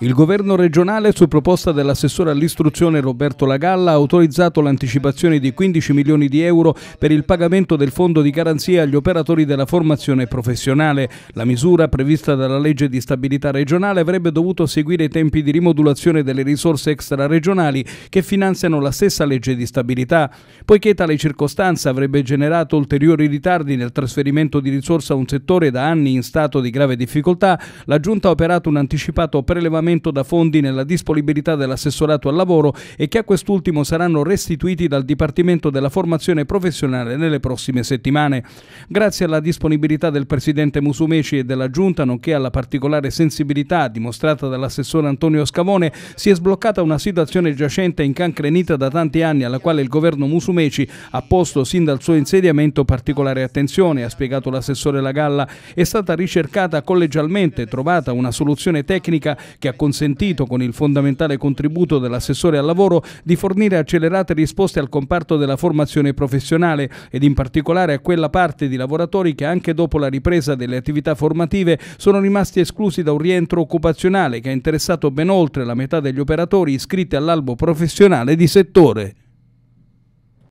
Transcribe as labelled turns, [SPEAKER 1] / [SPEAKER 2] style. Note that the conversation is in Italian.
[SPEAKER 1] Il governo regionale, su proposta dell'assessore all'istruzione Roberto Lagalla, ha autorizzato l'anticipazione di 15 milioni di euro per il pagamento del fondo di garanzia agli operatori della formazione professionale. La misura prevista dalla legge di stabilità regionale avrebbe dovuto seguire i tempi di rimodulazione delle risorse extraregionali che finanziano la stessa legge di stabilità. Poiché tale circostanza avrebbe generato ulteriori ritardi nel trasferimento di risorse a un settore da anni in stato di grave difficoltà, la Giunta ha operato un'anticipazione anticipato prelevamento da fondi nella disponibilità dell'assessorato al lavoro e che a quest'ultimo saranno restituiti dal Dipartimento della Formazione Professionale nelle prossime settimane. Grazie alla disponibilità del Presidente Musumeci e della Giunta, nonché alla particolare sensibilità dimostrata dall'assessore Antonio Scavone, si è sbloccata una situazione giacente incancrenita da tanti anni alla quale il governo Musumeci ha posto sin dal suo insediamento particolare attenzione, ha spiegato l'assessore Lagalla, è stata ricercata collegialmente, trovata una soluzione tecnica tecnica che ha consentito con il fondamentale contributo dell'assessore al lavoro di fornire accelerate risposte al comparto della formazione professionale ed in particolare a quella parte di lavoratori che anche dopo la ripresa delle attività formative sono rimasti esclusi da un rientro occupazionale che ha interessato ben oltre la metà degli operatori iscritti all'albo professionale di settore.